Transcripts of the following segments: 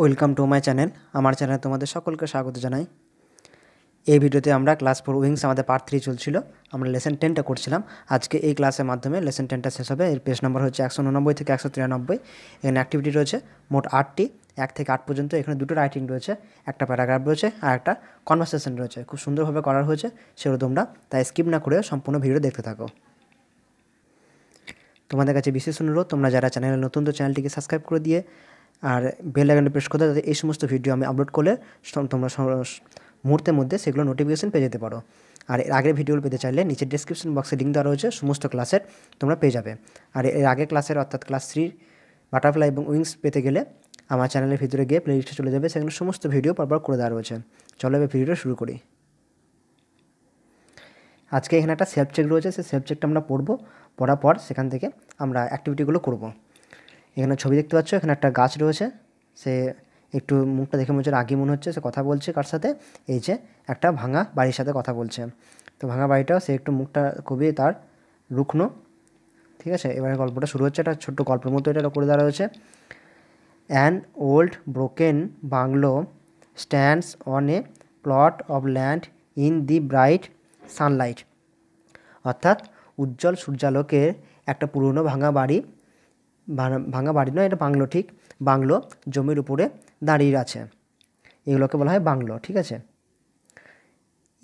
welcome to my channel আমার চ্যানেলে তোমাদের সকলকে স্বাগত জানাই এই ভিডিওতে আমরা ক্লাস ফোর উইংস আমাদের পার্ট থ্রি চলছিল আমরা লেসেন টেনটা করছিলাম আজকে এই ক্লাসের মাধ্যমে লেসেন টেনটা শেষ হবে এর পেজ নম্বর হচ্ছে একশো উননব্বই থেকে একশো তিরানব্বই এখানে অ্যাক্টিভিটি রয়েছে মোট আটটি এক থেকে আট পর্যন্ত এখানে দুটো রাইটিং রয়েছে একটা প্যারাগ্রাফ রয়েছে আর একটা কনভারসেশন রয়েছে খুব সুন্দরভাবে করার হয়েছে সেগুলো তোমরা তাই স্কিপ না করে সম্পূর্ণ ভিডিও দেখতে থাকো তোমাদের কাছে বিশেষ অনুরোধ তোমরা যারা চ্যানেলে নতুন তো চ্যানেলটিকে সাবস্ক্রাইব করে দিয়ে আর বেল আইকনটি প্রেস করতে যাতে এই সমস্ত ভিডিও আমি আপলোড করলে তোমরা মুহূর্তের মধ্যে সেগুলো নোটিফিকেশন পেয়ে যেতে পারো আর এর আগের ভিডিওগুলো পেতে চাইলে নিচের ডিসক্রিপশন বক্সে লিঙ্ক দেওয়া রয়েছে সমস্ত ক্লাসের তোমরা পেয়ে যাবে আর এর আগের ক্লাসের অর্থাৎ ক্লাস থ্রির বাটারফ্লাই এবং উইংস পেতে গেলে আমার চ্যানেলের ভিতরে গিয়ে প্লেলিস্টে চলে যাবে সেখানে সমস্ত ভিডিও পরপর করে দেওয়া রয়েছে চলো এবার ভিডিওটা শুরু করি আজকে এখানে একটা সেলফ চেক রয়েছে সেই সেলফ চেকটা আমরা পড়বো পড়ার পর সেখান থেকে আমরা অ্যাক্টিভিটিগুলো করবো এখানে ছবি দেখতে পাচ্ছ এখানে একটা গাছ রয়েছে সে একটু মুখটা দেখে মনে হচ্ছে রাগি মনে হচ্ছে সে কথা বলছে কার সাথে এই যে একটা ভাঙা বাড়ির সাথে কথা বলছে তো ভাঙা বাড়িটাও সে একটু মুখটা খুবই তার রুগ্ন ঠিক আছে এবারে গল্পটা শুরু হচ্ছে একটা ছোট্ট গল্পের মতো এটা করে দেওয়া রয়েছে an old broken bungalow stands on a plot of land in the bright sunlight অর্থাৎ উজ্জ্বল সূর্যালোকের একটা পুরনো ভাঙা বাড়ি ভাঙা বাড়ি নয় এটা বাংলো ঠিক বাংলো জমির উপরে দাঁড়িয়ে আছে এগুলোকে বলা হয় বাংলো ঠিক আছে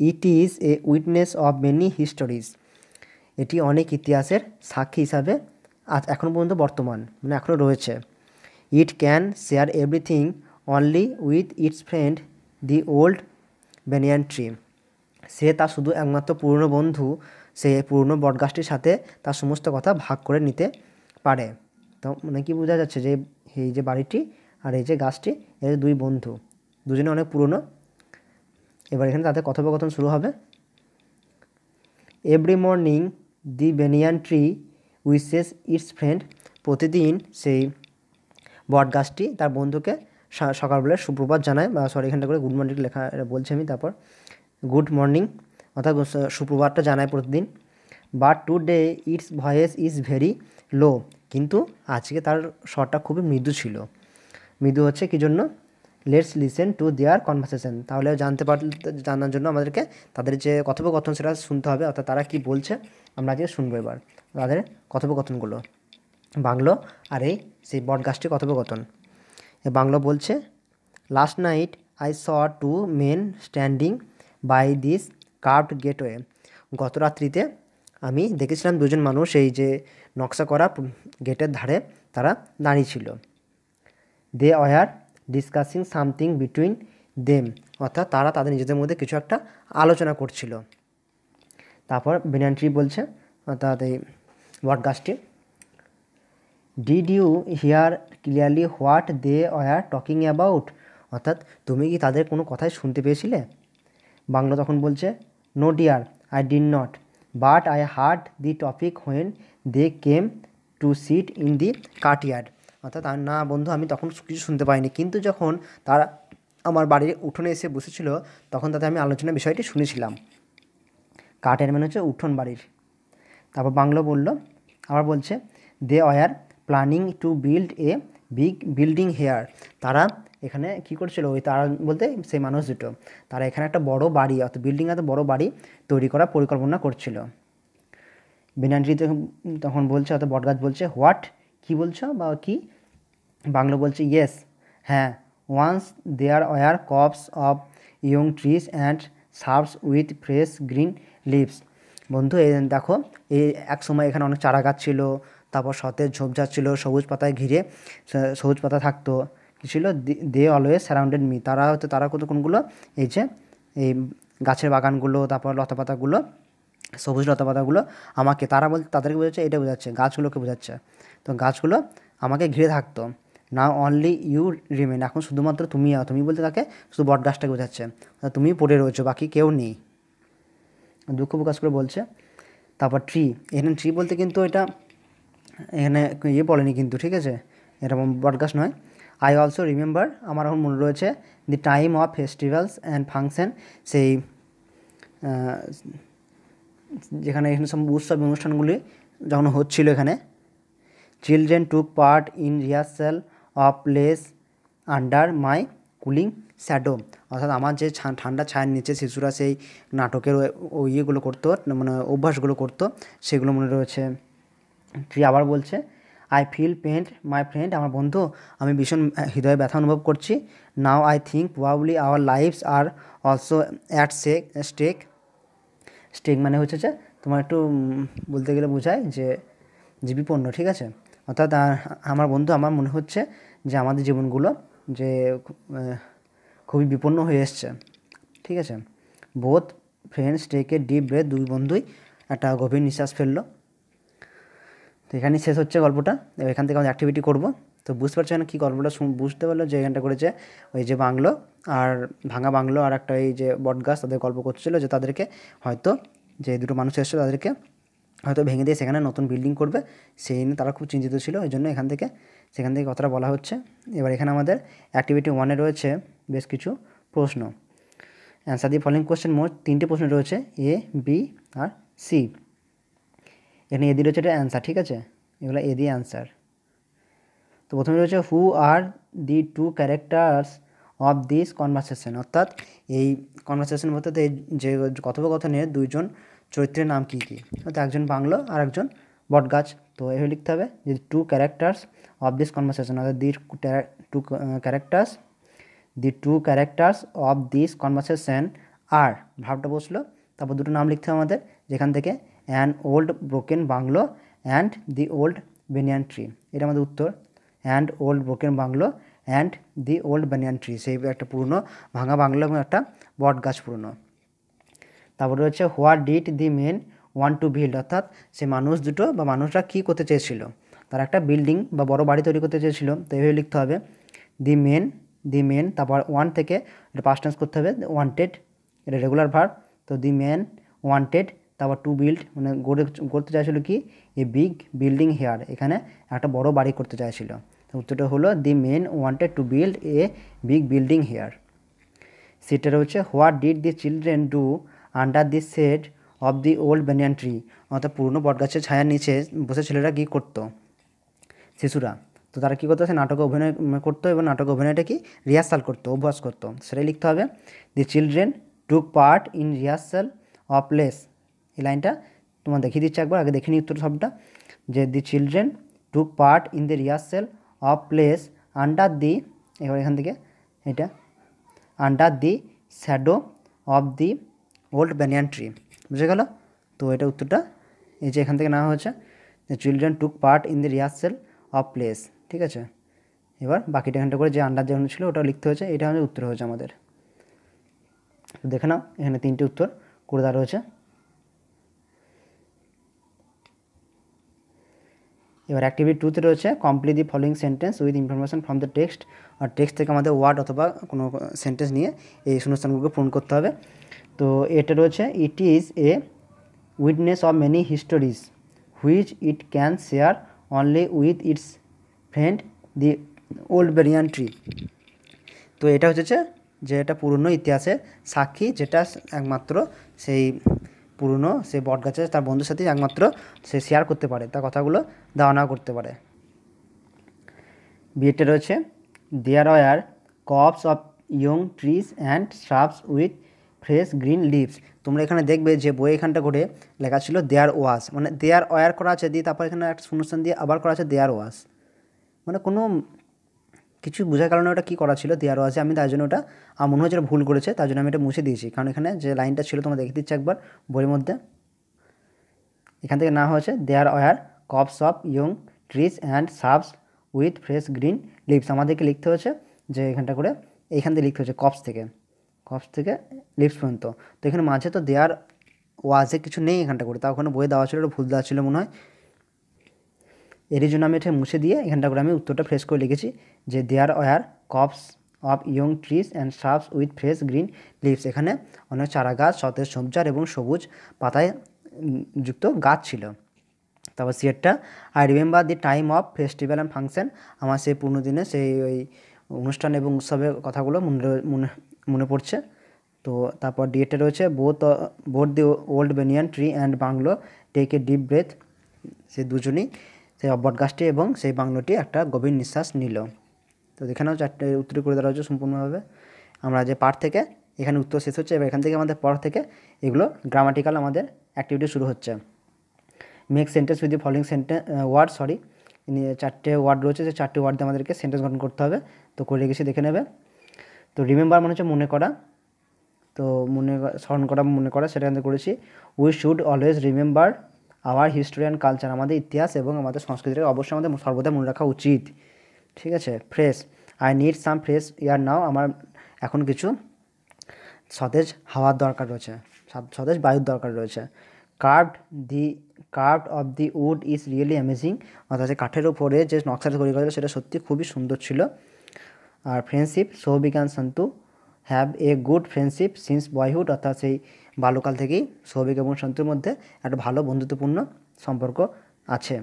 it is a witness of many histories এটি অনেক ইতিহাসের সাক্ষী হিসাবে আজ এখন পর্যন্ত বর্তমান মানে এখনও রয়েছে it can share everything only with its friend the old banyan tree সে তার শুধু একমাত্র পুরনো বন্ধু সে পুরনো বটগাছটির সাথে তার সমস্ত কথা ভাগ করে নিতে পারে তো মানে কি বোঝা যাচ্ছে যে এই যে বাড়িটি আর এই যে গাছটি এদের দুই বন্ধু দুজনে অনেক পুরনো এবার এখানে তাদের কথোপকথন শুরু হবে every morning the banyan tree wishes its friend প্রতিদিন সেই বট গাছটি তার বন্ধুকে সকালবেলায় সুপ্রভাত জানায় বা সরি এখানটা করে গুড মর্নিং লেখা বলছি আমি তারপর গুড মর্নিং অর্থাৎ সুপ্রভাতটা জানায় প্রতিদিন but today its voice is very low কিন্তু আজকে তার স্বরটা খুবই মৃদু ছিল মৃদু হচ্ছে কী জন্য let's listen to their conversation তাহলে জানতে পার জানার জন্য আমাদেরকে তাদের যে কথোপকথন সেটা শুনতে হবে অর্থাৎ তারা কী বলছে আমরা আজকে শুনবো এবার তাদের কথোপকথনগুলো বাংলো আর এই সেই বটগাছটি কথোপকথন বাংলো বলছে last night I saw two men standing by this curved gateway গত রাত্রিতে আমি দেখেছিলাম দুজন মানুষ এই যে নকশা করা গেটের ধারে তারা দাঁড়িয়ে ছিল they were discussing something between them অর্থাৎ তারা তাদের নিজেদের মধ্যে কিছু একটা আলোচনা করছিল তারপর বেনান্ট্রি বলছে অর্থাৎ এই ওয়ার্ড গাছটি did you hear clearly what they were talking about অর্থাৎ তুমি কি তাদের কোনো কথাই শুনতে পেয়েছিলে বাংলা তখন বলছে no dear I did not but I heard the topic when they came to sit in the courtyard অর্থাৎ আর না বন্ধু আমি তখন কিছু শুনতে পাইনি কিন্তু যখন তারা আমার বাড়ির উঠোনে এসে বসেছিল তখন তাতে আমি আলোচনা বিষয়টি শুনেছিলাম কাটের মানে হচ্ছে উঠোন বাড়ির তারপর বাংলো বলল আবার বলছে they were planning to build a big building here তারা এখানে কি করছিল ওই তারা বলতে সেই মানুষ দুটো তারা এখানে একটা বড় বাড়ি অর্থাৎ বিল্ডিং এত বড় বাড়ি তৈরি করার পরিকল্পনা করছিল বেনান্ডি তখন বলছে অর্থাৎ বটগাছ বলছে হোয়াট কি বলছো বা কি বাংলো বলছে ইয়েস হ্যাঁ once there were copse of young trees and shrubs with fresh green leaves বন্ধু এই দেখো এই এক সময় এখানে অনেক চারা গাছ ছিল তারপর সতেজ ঝোপঝাড় ছিল সবুজ পাতায় ঘিরে সবুজ পাতা থাকতো কী ছিল দে অলওয়েজ সারাউন্ডেড মি তারা হয়তো তারা কত কোনগুলো এই যে এই গাছের বাগানগুলো তারপর লতাপাতাগুলো সবুজ লতা পাতাগুলো আমাকে তারা বলতে তাদেরকে বোঝাচ্ছে এটা বোঝাচ্ছে গাছগুলোকে বোঝাচ্ছে তো গাছগুলো আমাকে ঘিরে থাকতো না অনলি ইউ রিমেন এখন শুধুমাত্র তুমি তুমি বলতে তাকে শুধু বট গাছটাকে বোঝাচ্ছে তুমি পড়ে রয়েছো বাকি কেউ নেই দুঃখ প্রকাশ করে বলছে তারপর ট্রি এখানে ট্রি বলতে কিন্তু এটা এখানে ইয়ে বলেনি কিন্তু ঠিক আছে এরকম বটগাছ নয় আই অলসো রিমেম্বার আমার এখন মনে রয়েছে the time of festivals and function সেই যেখানে এখানে সব উৎসব অনুষ্ঠানগুলি যখন হচ্ছিল এখানে children took part in rehearsal of place under my cooling shadow অর্থাৎ আমার যে ঠান্ডা ছায়ের নিচে শিশুরা সেই নাটকের ওই ইয়েগুলো করতো মানে অভ্যাসগুলো করতো সেগুলো মনে রয়েছে তুই আবার বলছে I feel pained my friend আমার বন্ধু আমি ভীষণ হৃদয়ে ব্যথা অনুভব করছি now I think probably our lives are also at সে স্টেক স্টেক মানে হচ্ছে যে তোমার একটু বলতে গেলে বোঝায় যে জীবী পণ্য ঠিক আছে অর্থাৎ আমার বন্ধু আমার মনে হচ্ছে যে আমাদের জীবনগুলো যে খুবই বিপন্ন হয়ে এসছে ঠিক আছে বোধ ফ্রেন্ডস টেকে ডিপ ব্রেথ দুই বন্ধুই একটা গভীর নিঃশ্বাস ফেললো তো এখানেই শেষ হচ্ছে গল্পটা এখান থেকে আমরা অ্যাক্টিভিটি করবো তো বুঝতে পারছে না কী গল্পটা বুঝতে পারলো যে এখানটা করেছে ওই যে বাংলো আর ভাঙা বাংলো আর একটা এই যে বটগাছ তাদের গল্প করছিলো যে তাদেরকে হয়তো যে দুটো মানুষ এসেছে তাদেরকে হয়তো ভেঙে দিয়ে সেখানে নতুন বিল্ডিং করবে সেই নিয়ে তারা খুব চিন্তিত ছিল ওই জন্য এখান থেকে সেখান থেকে কথাটা বলা হচ্ছে এবার এখানে আমাদের অ্যাক্টিভিটি ওয়ানে রয়েছে বেশ কিছু প্রশ্ন অ্যান্সার দিয়ে ফলোয়িং কোয়েশ্চেন মোট তিনটে প্রশ্ন রয়েছে এ বি আর সি এখানে এ দিয়ে রয়েছে এটা অ্যান্সার ঠিক আছে এগুলো এ দিয়ে অ্যান্সার তো প্রথমে রয়েছে who are the two characters of this conversation অর্থাৎ এই কনভারসেশন বলতে এই যে কথোপকথনের দুইজন চরিত্রের নাম কী কী অর্থাৎ একজন বাংলো আর একজন বটগাছ তো এভাবে লিখতে হবে যে two characters of this conversation অর্থাৎ the two characters the two characters of this conversation আর ভাবটা বসলো তারপর দুটো নাম লিখতে হবে আমাদের যেখান থেকে an old broken bungalow and the old banyan tree এটা আমাদের উত্তর and old broken bungalow and the old banyan tree সেই একটা পুরনো ভাঙা বাংলো এবং একটা বট গাছ পুরনো তারপরে হচ্ছে what did the men want to build অর্থাৎ সে মানুষ দুটো বা মানুষরা কী করতে চেয়েছিল তার একটা বিল্ডিং বা বড় বাড়ি তৈরি করতে চেয়েছিল তো এইভাবে লিখতে হবে দি মেন দি মেন তারপর ওয়ান থেকে এটা পাস্ট টেন্স করতে হবে ওয়ান্টেড এটা রেগুলার ভার তো দি মেন ওয়ান্টেড তারপর টু বিল্ড মানে গড়ে করতে চাইছিল কি এ বিগ বিল্ডিং হেয়ার এখানে একটা বড় বাড়ি করতে চাইছিল উত্তরটা হলো the men wanted to build a big building here সেটা হচ্ছে what did the children do under the shade of the old banyan tree অর্থাৎ পুরনো বটগাছের ছায়ার নিচে বসে ছেলেরা কী করতো শিশুরা তো তারা কী করতো সে নাটকে অভিনয় করতো এবং নাটক অভিনয়টা কি রিহার্সাল করতো অভ্যাস করতো সেটাই লিখতে হবে the children took part in rehearsal of place এই লাইনটা তোমার দেখিয়ে দিচ্ছে একবার আগে দেখে নিই উত্তর সবটা যে the children took part in the rehearsal of place under the এবার এখান থেকে এটা under the shadow of the old banyan tree বুঝে গেল তো এটা উত্তরটা এই যে এখান থেকে নেওয়া হয়েছে children took part in the rehearsal of place ঠিক আছে এবার বাকিটা এখানটা করে যে আন্ডার যেগুলো ছিল ওটা লিখতে হয়েছে এটা আমাদের উত্তর হয়েছে আমাদের দেখে নাও এখানে তিনটি উত্তর করে দেওয়া রয়েছে এবার অ্যাক্টিভিটি টুতে রয়েছে complete the following sentence with information from the text আর টেক্সট থেকে আমাদের ওয়ার্ড অথবা কোনো সেন্টেন্স নিয়ে এই শূন্যস্থানগুলোকে পূরণ করতে হবে তো এটা রয়েছে it is a witness of many histories which it can share only with its friend the old banyan tree তো এটা হচ্ছে যে এটা পুরনো ইতিহাসের সাক্ষী যেটা একমাত্র সেই পুরনো সে বট গাছে তার বন্ধুর সাথেই একমাত্র সে শেয়ার করতে পারে তার কথাগুলো ধারণা করতে পারে বিয়েটা রয়েছে there were copse of young trees and shrubs with fresh green leaves তোমরা এখানে দেখবে যে বই এখানটা করে লেখা ছিল দেয়ার ওয়াস মানে দেয়ার ওয়ার করা আছে দিয়ে তারপর এখানে একটা অনুষ্ঠান দিয়ে আবার করা আছে দেয়ার ওয়াস মানে কোনো কিছু বোঝার কারণে ওটা কী করা ছিল দেওয়ারও আছে আমি তার জন্য ওটা আমার মনে হচ্ছে ভুল করেছে তার জন্য আমি এটা মুছে দিয়েছি কারণ এখানে যে লাইনটা ছিল তোমরা দেখে দিচ্ছি একবার বইয়ের মধ্যে এখান থেকে না হয়েছে there were copse of young trees and shrubs with fresh green leaves আমাদেরকে লিখতে হয়েছে যে এখানটা করে এইখান থেকে লিখতে হয়েছে কপস থেকে কপস থেকে লিপস পর্যন্ত তো এখানে মাঝে তো দেয়ার ওয়াজে কিছু নেই এখানটা করে তা ওখানে বই দেওয়া ছিল ওটা ভুল দেওয়া ছিল মনে হয় এটা মুছে দিয়ে এখানটা করে আমি উত্তরটা ফ্রেশ করে লিখেছি যে there were copse of young trees and shrubs with fresh green leaves এখানে অনেক চারা গাছ সতেজ সবজার এবং সবুজ পাতায় যুক্ত গাছ ছিল তারপর সিয়েটটা I remember the time of festival and function আমার সেই পুরনো দিনে সেই ওই অনুষ্ঠান এবং উৎসবের কথাগুলো মনে মনে মনে পড়ছে তো তারপর ডিএটা রয়েছে both both the old banyan tree and bungalow take a deep breath সে দুজনেই সেই অব্বট গাছটি এবং সেই বাংলোটি একটা গভীর নিঃশ্বাস নিল তো এখানেও চারটে উত্তর করে দেওয়া হচ্ছে সম্পূর্ণভাবে আমরা যে পার্ট থেকে এখানে উত্তর শেষ হচ্ছে এবার এখান থেকে আমাদের পর থেকে এগুলো গ্রামাটিক্যাল আমাদের অ্যাক্টিভিটি শুরু হচ্ছে make sentence with the following sentence word sorry চারটে ওয়ার্ড রয়েছে যে চারটে ওয়ার্ড দিয়ে আমাদেরকে সেন্টেন্স গঠন করতে হবে তো করে গেছি দেখে নেবে তো রিমেম্বার মানে হচ্ছে মনে করা তো মনে স্মরণ করা মনে করা সেটা আমাদের করেছি we should always remember our history and culture আমাদের ইতিহাস এবং আমাদের সংস্কৃতিটাকে অবশ্যই আমাদের সর্বদা মনে রাখা উচিত ঠিক আছে fresh I need some fresh air now আমার এখন কিছু সতেজ হাওয়ার দরকার রয়েছে সতেজ বায়ুর দরকার রয়েছে curved the curve of the wood is really amazing অর্থাৎ কাঠের উপরে যে নকশাটা তৈরি করেছিল সেটা সত্যি খুবই সুন্দর ছিল আর ফ্রেন্ডশিপ সৌবিজ্ঞান Santu have a good friendship since boyhood অর্থাৎ সেই বাল্যকাল থেকেই সৌভিক এবং শান্তির মধ্যে একটা ভালো বন্ধুত্বপূর্ণ সম্পর্ক আছে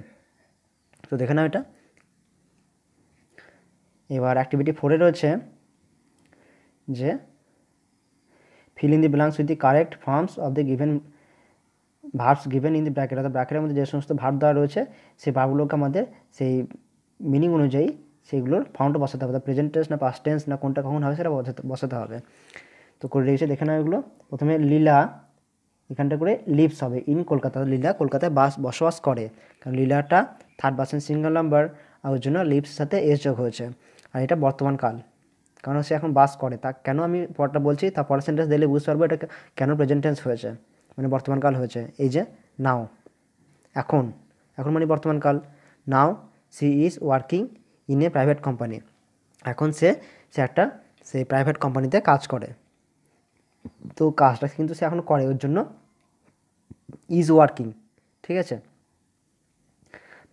তো দেখে নাও এটা এবার অ্যাক্টিভিটি ফোরে রয়েছে যে fill in the blanks with the correct forms of the given verbs given in the bracket অর্থাৎ ব্র্যাকেটের মধ্যে যে সমস্ত ভার্ব দেওয়া রয়েছে সেই ভার্বগুলোকে আমাদের সেই মিনিং অনুযায়ী সেইগুলোর ফাউন্ড বসাতে হবে প্রেজেন্ট টেন্স না পাস্ট টেন্স না কোনটা কখন হবে সেটা বসাতে হবে তো করে রেখেছে দেখে নাও এগুলো প্রথমে লীলা এখানটা করে লিভস হবে ইন কলকাতা লীলা কলকাতায় বাস বসবাস করে কারণ লীলাটা থার্ড পার্সন সিঙ্গল নাম্বার আর ওর জন্য লিভসের সাথে এস যোগ হয়েছে আর এটা বর্তমান কাল কারণ সে এখন বাস করে তা কেন আমি পরটা বলছি তা পরের সেন্টেন্স দিলে বুঝতে পারবো এটা কেন প্রেজেন্ট টেন্স হয়েছে মানে বর্তমান কাল হয়েছে এই যে নাও এখন এখন মানে বর্তমান কাল now she is working in a private company এখন সে সে একটা সে প্রাইভেট কোম্পানিতে কাজ করে তো কাজটা কিন্তু সে এখন করে ওর জন্য ইজ ওয়ার্কিং ঠিক আছে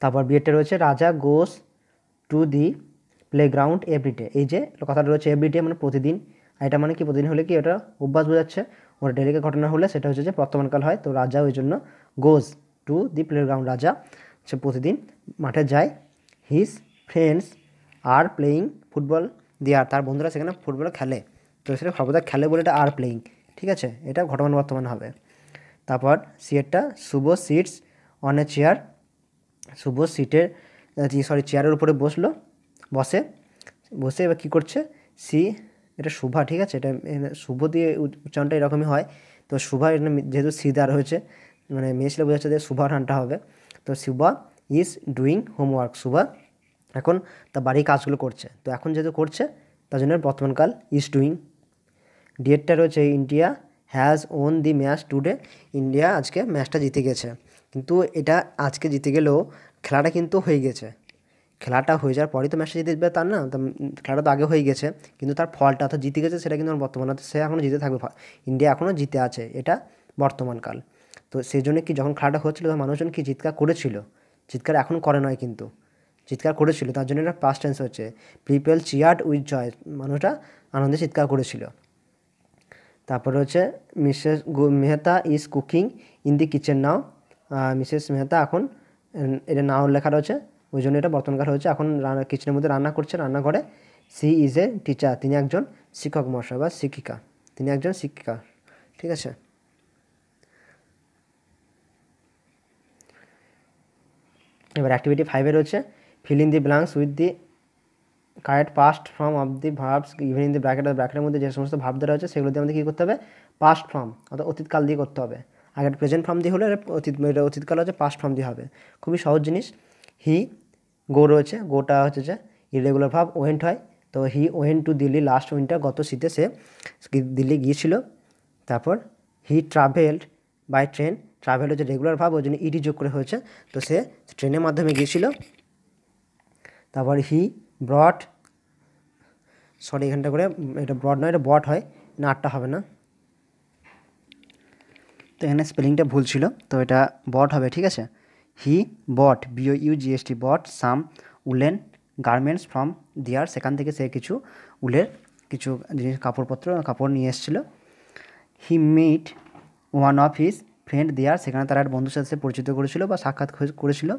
তারপর বিয়েটা রয়েছে Raja goes to the playground everyday এই যে কথাটা রয়েছে এভরিডে মানে প্রতিদিন এটা মানে কি প্রতিদিন হলে কি ওটা অভ্যাস বোঝাচ্ছে ওটা ডেলিকে ঘটনা হলে সেটা হচ্ছে যে বর্তমানকাল হয় তো রাজা ওই জন্য গোজ টু দি প্লেগ্রাউন্ড রাজা সে প্রতিদিন মাঠে যায় his friends are playing football there আর তার বন্ধুরা সেখানে ফুটবল খেলে তো সেটা সর্বদা খেলে বলে এটা আর প্লেয়িং ঠিক আছে এটা ঘটমান বর্তমান হবে তারপর সিয়েরটা Shubh sits on a chair Shubh সিটের সরি চেয়ারের উপরে বসলো বসে বসে এবার কী করছে সি এটা শুভা ঠিক আছে এটা শুভ দিয়ে উচ্চারণটা এরকমই হয় তো শুভা এটা যেহেতু সিদা রয়েছে মানে মেয়ে ছেলে বোঝাচ্ছে যে শুভা রানটা হবে তো Shubha is doing homework Shubha এখন তার বাড়ির কাজগুলো করছে তো এখন যেহেতু করছে তার জন্য বর্তমানকাল ইজ ডুইং ডিয়েটটা রয়েছে India has won the match today India আজকে ম্যাচটা জিতে গেছে কিন্তু এটা আজকে জিতে গেলেও খেলাটা কিন্তু হয়ে গেছে খেলাটা হয়ে যাওয়ার পরই তো ম্যাচটা জিতে তার না খেলাটা তো আগে হয়ে গেছে কিন্তু তার ফলটা অর্থাৎ জিতে গেছে সেটা কিন্তু বর্তমানে সে এখনও জিতে থাকবে ইন্ডিয়া এখনও জিতে আছে এটা বর্তমানকাল তো সেই জন্য কি যখন খেলাটা হচ্ছিলো তখন মানুষজন কি চিৎকার করেছিল চিৎকার এখন করে নয় কিন্তু চিৎকার করেছিল তার জন্য এটা পাস্ট টেন্স হচ্ছে পিপল চিয়ার্ড উইথ জয় মানুষটা আনন্দে চিৎকার করেছিল তারপরে হচ্ছে Mrs Mehta is cooking in the kitchen now Mrs Mehta এখন এটা নাও লেখা রয়েছে ওই জন্য এটা বর্তমানকার হচ্ছে এখন রান্না কিচেনের মধ্যে রান্না করছে রান্না করে সি ইজ এ টিচার তিনি একজন শিক্ষক মহাশয় বা শিক্ষিকা তিনি একজন শিক্ষিকা ঠিক আছে এবার অ্যাক্টিভিটি ফাইভে রয়েছে fill in the blanks with the correct past form of the verbs given in the bracket ব্র্যাকেটের মধ্যে যে সমস্ত ভাব দেওয়া হয়েছে সেগুলো দিয়ে আমাদের কী করতে হবে পাস্ট ফর্ম অর্থাৎ অতীতকাল দিয়ে করতে হবে আগের প্রেজেন্ট ফর্ম দিয়ে হলে অতীত এটা অতীতকাল হচ্ছে পাস্ট ফর্ম দিয়ে হবে খুবই সহজ জিনিস হি গো রয়েছে গোটা হচ্ছে যে ইরেগুলার ভাব ওয়েন্ট হয় তো he went to Delhi last winter গত শীতে সে দিল্লি গিয়েছিল তারপর he travelled by train travel হচ্ছে রেগুলার ভাব ওই জন্য ইডি যোগ করে হয়েছে তো সে ট্রেনের মাধ্যমে গিয়েছিল তারপর হি ব্রড সরি এখানটা করে এটা ব্রড নয় এটা বট হয় না আটটা হবে না তো এখানে স্পেলিংটা ভুল ছিল তো এটা বট হবে ঠিক আছে হি বট বিও ইউ জিএসটি bought some woollen garments from there সেখান থেকে সে কিছু উলের কিছু জিনিস কাপড়পত্র কাপড় নিয়ে এসেছিল he meet one of his friend there সেখানে তারা এক বন্ধুর সাথে পরিচিত করেছিল বা সাক্ষাৎ করেছিল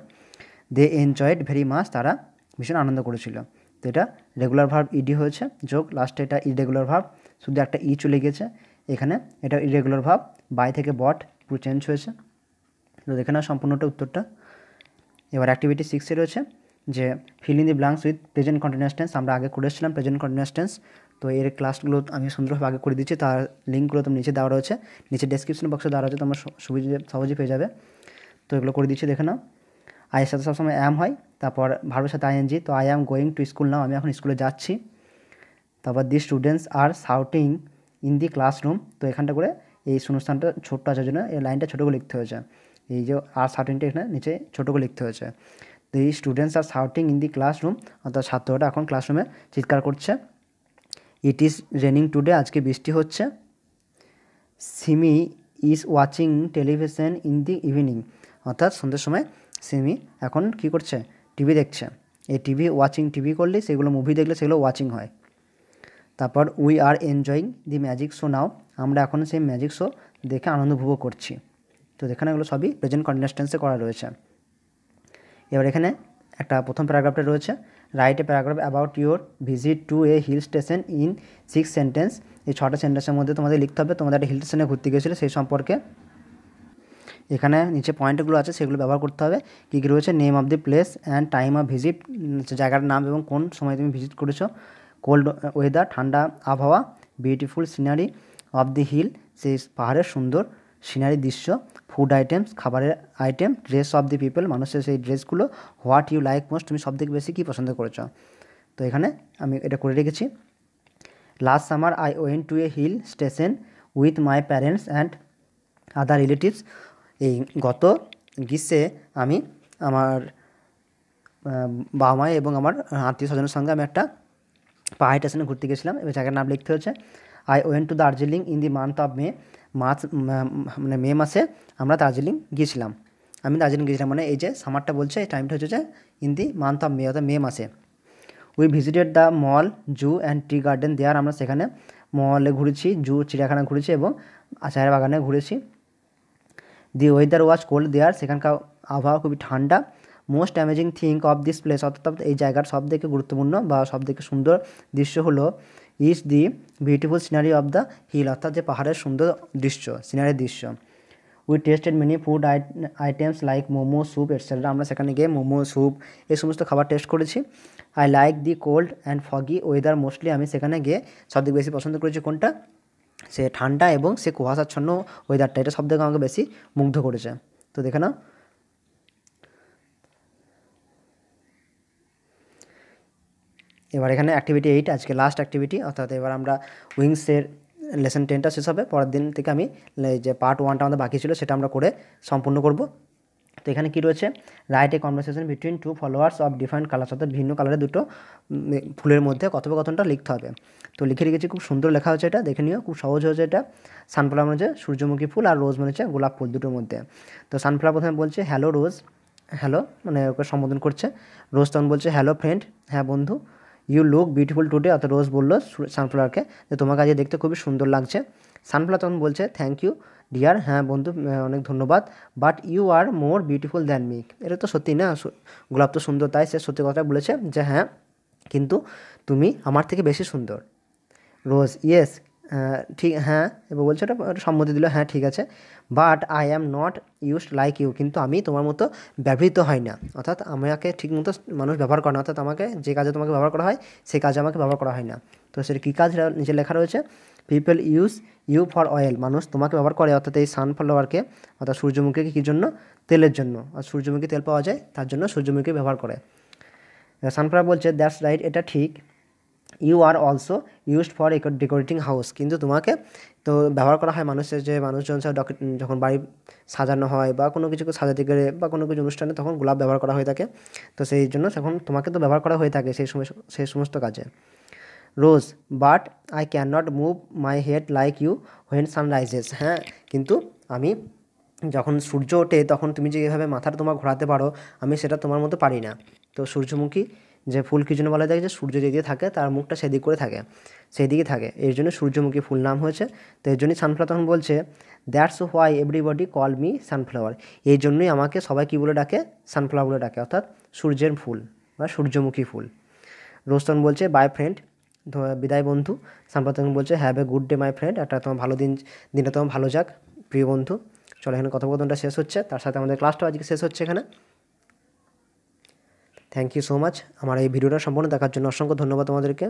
দে এনজয়েড ভেরি মাছ তারা ভীষণ আনন্দ করেছিল তো এটা রেগুলার ভার্ব ইডি হয়েছে যোগ লাস্টে এটা ইরেগুলার ভার্ব শুধু একটা ই e চলে গেছে এখানে এটা ইরেগুলার ভাব বাই থেকে বট পুরো চেঞ্জ হয়েছে তো দেখে নাও সম্পূর্ণটা উত্তরটা এবার অ্যাক্টিভিটি সিক্সে রয়েছে যে fill in the blanks with present continuous tense আমরা আগে করেছিলাম প্রেজেন্ট কন্টিনিউস টেন্স তো এর ক্লাসগুলো আমি সুন্দরভাবে আগে করে দিচ্ছি তার লিঙ্কগুলো তোমার নিচে দেওয়া রয়েছে নিচে ডেসক্রিপশন বক্সে দেওয়া রয়েছে তোমার সুবিধে সহজে পেয়ে যাবে তো এগুলো করে দিচ্ছি দেখে নাও আয়ের সাথে সবসময় অ্যাম হয় তারপর ভার্বের সাথে আইএনজি তো I am going to school now আমি এখন স্কুলে যাচ্ছি তারপর the students are shouting in the classroom তো এখানটা করে এই শূন্যস্থানটা ছোট্ট আসার জন্য এই লাইনটা ছোটো করে লিখতে হয়েছে এই যে আর সাউটিংটা এখানে নিচে ছোটো করে লিখতে হয়েছে তো এই students are shouting in the classroom অর্থাৎ ছাত্ররা এখন ক্লাসরুমে চিৎকার করছে ইট ইজ রেনিং টুডে আজকে বৃষ্টি হচ্ছে Simi is watching television in the evening অর্থাৎ সন্ধ্যের সময় সিমি এখন কি করছে টিভি দেখছে এই টিভি ওয়াচিং টিভি করলে সেগুলো মুভি দেখলে সেগুলো ওয়াচিং হয় তারপর we are enjoying the magic show now আমরা এখন সেই ম্যাজিক শো দেখে আনন্দ উপভোগ করছি তো এখানে এগুলো সবই প্রেজেন্ট কন্টিনিউস করা রয়েছে এবার এখানে একটা প্রথম প্যারাগ্রাফটা রয়েছে write a paragraph about your visit to a hill station in six sentence এই ছটা সেন্টেন্সের মধ্যে তোমাদের লিখতে হবে তোমাদের একটা হিল স্টেশনে ঘুরতে গিয়েছিলো সেই সম্পর্কে এখানে নিচে পয়েন্টগুলো আছে সেগুলো ব্যবহার করতে হবে কী কী রয়েছে name of the place and time of visit জায়গার নাম এবং কোন সময় তুমি ভিজিট করেছো কোল্ড ওয়েদার ঠান্ডা আবহাওয়া beautiful scenery of the hill সেই পাহাড়ের সুন্দর সিনারি দৃশ্য ফুড আইটেমস খাবারের item dress of the people মানুষের সেই ড্রেসগুলো হোয়াট ইউ লাইক মোস্ট তুমি সবথেকে বেশি কী পছন্দ করেছো তো এখানে আমি এটা করে রেখেছি last summer I went to a hill station with my parents and other relatives এই গত গ্রীষ্মে আমি আমার বাবা মায় এবং আমার আত্মীয় স্বজনের সঙ্গে আমি একটা পাহাড় স্টেশনে ঘুরতে গেছিলাম এবং জায়গার নাম লিখতে হচ্ছে I went to Darjeeling in the month of May March মানে মে মাসে আমরা দার্জিলিং গিয়েছিলাম আমি দার্জিলিং গিয়েছিলাম মানে এই যে সামারটা বলছে এই টাইমটা হচ্ছে যে in the month of May অর্থাৎ মে মাসে we visited the mall zoo and tea garden there আমরা সেখানে মলে ঘুরেছি জু চিড়িয়াখানা ঘুরেছি এবং আচারের বাগানে ঘুরেছি দি ওয়েদার ওয়াজ কোল্ড দেয়ার সেখানকার আবহাওয়া খুবই ঠান্ডা most amazing thing of this place অর্থাৎ এই জায়গার সবথেকে গুরুত্বপূর্ণ বা সব থেকে সুন্দর দৃশ্য হলো is the beautiful scenery of the hill অর্থাৎ যে পাহাড়ের সুন্দর দৃশ্য সিনারির দৃশ্য we tasted many food items like momo soup etcetera আমরা সেখানে গিয়ে মোমো স্যুপ এই সমস্ত খাবার টেস্ট করেছি I like the cold and foggy weather mostly আমি সেখানে গিয়ে সবথেকে বেশি পছন্দ করেছি কোনটা সে ঠান্ডা এবং সে কুয়াশাচ্ছন্ন ওয়েদারটা এটা সব থেকে আমাকে বেশি মুগ্ধ করেছে তো দেখে নাও এবার এখানে অ্যাক্টিভিটি এইট আজকে লাস্ট অ্যাক্টিভিটি অর্থাৎ এবার আমরা উইংসের লেসন টেনটা শেষ হবে পরের দিন থেকে আমি যে পার্ট ওয়ানটা আমাদের বাকি ছিল সেটা আমরা করে সম্পূর্ণ করব তো এখানে কি রয়েছে write a conversation between two flowers of different colour অর্থাৎ ভিন্ন কালারের দুটো ফুলের মধ্যে কথোপকথনটা লিখতে হবে তো লিখে রেখেছি খুব সুন্দর লেখা হয়েছে এটা দেখে নিও খুব সহজ হয়েছে এটা সানফ্লাওয়ার মানে হচ্ছে সূর্যমুখী ফুল আর রোজ মানে হচ্ছে গোলাপ ফুল দুটোর মধ্যে তো সানফ্লাওয়ার প্রথমে বলছে হ্যালো রোজ হ্যালো মানে ওকে সম্বোধন করছে রোজ তখন বলছে হ্যালো ফ্রেন্ড হ্যাঁ বন্ধু ইউ লুক বিউটিফুল টুডে অর্থাৎ রোজ বললো সানফ্লাওয়ারকে যে তোমাকে আজকে দেখতে খুবই সুন্দর লাগছে সানফ্লাওয়ার তখন বলছে থ্যাংক ইউ ডিয়ার হ্যাঁ বন্ধু অনেক ধন্যবাদ but you are more beautiful than me এটা তো সত্যি না গোলাপ তো সুন্দর তাই সে সত্যি কথা বলেছে যে হ্যাঁ কিন্তু তুমি আমার থেকে বেশি সুন্দর রোজ ইয়েস ঠিক হ্যাঁ এবার বলছে ওটা সম্মতি দিল হ্যাঁ ঠিক আছে but I am not use like you কিন্তু আমি তোমার মতো ব্যবহৃত হয় না অর্থাৎ আমাকে ঠিকমতো মানুষ ব্যবহার করে না অর্থাৎ আমাকে যে কাজে তোমাকে ব্যবহার করা হয় সে কাজে আমাকে ব্যবহার করা হয় না তো সেটা কী কাজ নিচে লেখা রয়েছে people use you for oil মানুষ তোমাকে ব্যবহার করে অর্থাৎ এই সানফ্লাওয়ারকে অর্থাৎ সূর্যমুখীকে কী জন্য তেলের জন্য আর সূর্যমুখী তেল পাওয়া যায় তার জন্য সূর্যমুখী ব্যবহার করে সানফ্লাওয়ার বলছে দ্যাটস রাইট এটা ঠিক you are also used for decorating house কিন্তু তোমাকে তো ব্যবহার করা হয় মানুষের যে মানুষজন সব যখন বাড়ি সাজানো হয় বা কোনো কিছু সাজাতে গেলে বা কোনো কিছু অনুষ্ঠানে তখন গোলাপ ব্যবহার করা হয়ে থাকে তো সেই জন্য তখন তোমাকে তো ব্যবহার করা হয়ে থাকে সেই সময় সেই সমস্ত কাজে রোজ but I can not move my head like you when sunrises হ্যাঁ কিন্তু আমি যখন সূর্য ওঠে তখন তুমি যেভাবে মাথাটা তোমার ঘোরাতে পারো আমি সেটা তোমার মতো পারি না তো সূর্যমুখী যে ফুল কী জন্য বলা যায় যে সূর্য যেদিকে থাকে তার মুখটা সেদিক করে থাকে সেই থাকে এর জন্য সূর্যমুখী ফুল নাম হয়েছে তো এর জন্যই সানফ্লাওয়ার তখন বলছে that's why everybody call me sunflower এই জন্যই আমাকে সবাই কী বলে ডাকে সানফ্লাওয়ার বলে ডাকে অর্থাৎ সূর্যের ফুল বা সূর্যমুখী ফুল রোস্তন বলছে বাই ফ্রেন্ড বিদায় বন্ধু সাম্প্রতিক বলছে have a good day my friend একটা তোমার ভালো দিন দিনটা তোমার ভালো যাক প্রিয় বন্ধু চলো এখানে কথোপকথনটা শেষ হচ্ছে তার সাথে আমাদের ক্লাসটাও আজকে শেষ হচ্ছে এখানে থ্যাংক ইউ সো মাচ আমার এই ভিডিওটা সম্পূর্ণ দেখার জন্য অসংখ্য ধন্যবাদ তোমাদেরকে